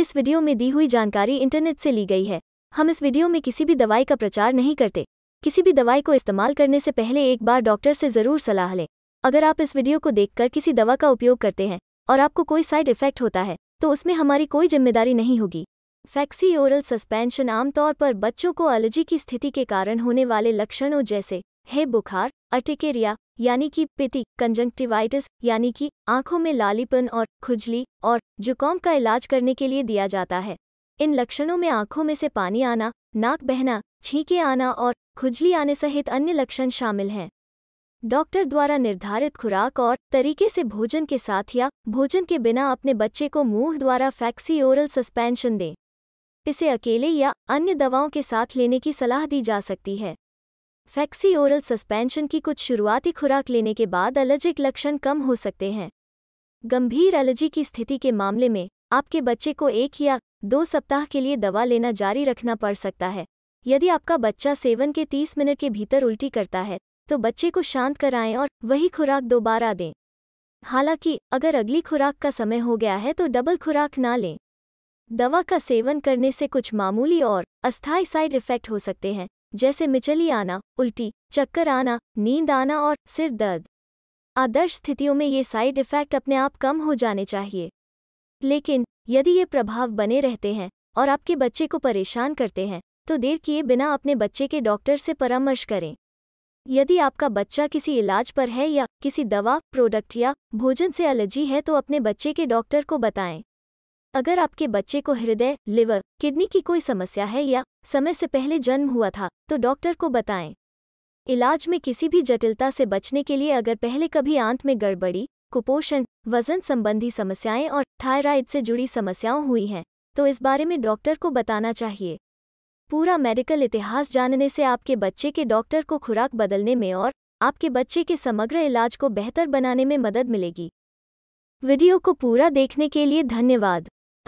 इस वीडियो में दी हुई जानकारी इंटरनेट से ली गई है हम इस वीडियो में किसी भी दवाई का प्रचार नहीं करते किसी भी दवाई को इस्तेमाल करने से पहले एक बार डॉक्टर से ज़रूर सलाह लें अगर आप इस वीडियो को देखकर किसी दवा का उपयोग करते हैं और आपको कोई साइड इफेक्ट होता है तो उसमें हमारी कोई जिम्मेदारी नहीं होगी फैक्सी ओरल सस्पेंशन आमतौर पर बच्चों को एलर्जी की स्थिति के कारण होने वाले लक्षणों जैसे है बुखार अटिकेरिया यानी कि पिति कंजंक्टिवाइटिस यानी कि आंखों में लालीपन और खुजली और जुकाम का इलाज करने के लिए दिया जाता है इन लक्षणों में आंखों में से पानी आना नाक बहना छींके आना और खुजली आने सहित अन्य लक्षण शामिल हैं डॉक्टर द्वारा निर्धारित खुराक और तरीके से भोजन के साथ या भोजन के बिना अपने बच्चे को मुंह द्वारा फैक्सीओरल सस्पेंशन दें इसे अकेले या अन्य दवाओं के साथ लेने की सलाह दी जा सकती है फैक्सी ओरल सस्पेंशन की कुछ शुरुआती खुराक लेने के बाद एलर्जिक लक्षण कम हो सकते हैं गंभीर एलर्जी की स्थिति के मामले में आपके बच्चे को एक या दो सप्ताह के लिए दवा लेना जारी रखना पड़ सकता है यदि आपका बच्चा सेवन के तीस मिनट के भीतर उल्टी करता है तो बच्चे को शांत कराएं और वही खुराक दोबारा दें हालांकि अगर अगली खुराक का समय हो गया है तो डबल खुराक ना लें दवा का सेवन करने से कुछ मामूली और अस्थायी साइड इफेक्ट हो सकते हैं जैसे मिचली आना उल्टी चक्कर आना नींद आना और सिर दर्द आदर्श स्थितियों में ये साइड इफ़ेक्ट अपने आप कम हो जाने चाहिए लेकिन यदि ये प्रभाव बने रहते हैं और आपके बच्चे को परेशान करते हैं तो देर किए बिना अपने बच्चे के डॉक्टर से परामर्श करें यदि आपका बच्चा किसी इलाज पर है या किसी दवा प्रोडक्ट या भोजन से एलर्जी है तो अपने बच्चे के डॉक्टर को बताएं अगर आपके बच्चे को हृदय लिवर किडनी की कोई समस्या है या समय से पहले जन्म हुआ था तो डॉक्टर को बताएं इलाज में किसी भी जटिलता से बचने के लिए अगर पहले कभी आंत में गड़बड़ी कुपोषण वजन संबंधी समस्याएं और थायराइड से जुड़ी समस्याओं हुई हैं तो इस बारे में डॉक्टर को बताना चाहिए पूरा मेडिकल इतिहास जानने से आपके बच्चे के डॉक्टर को खुराक बदलने में और आपके बच्चे के समग्र इलाज को बेहतर बनाने में मदद मिलेगी वीडियो को पूरा देखने के लिए धन्यवाद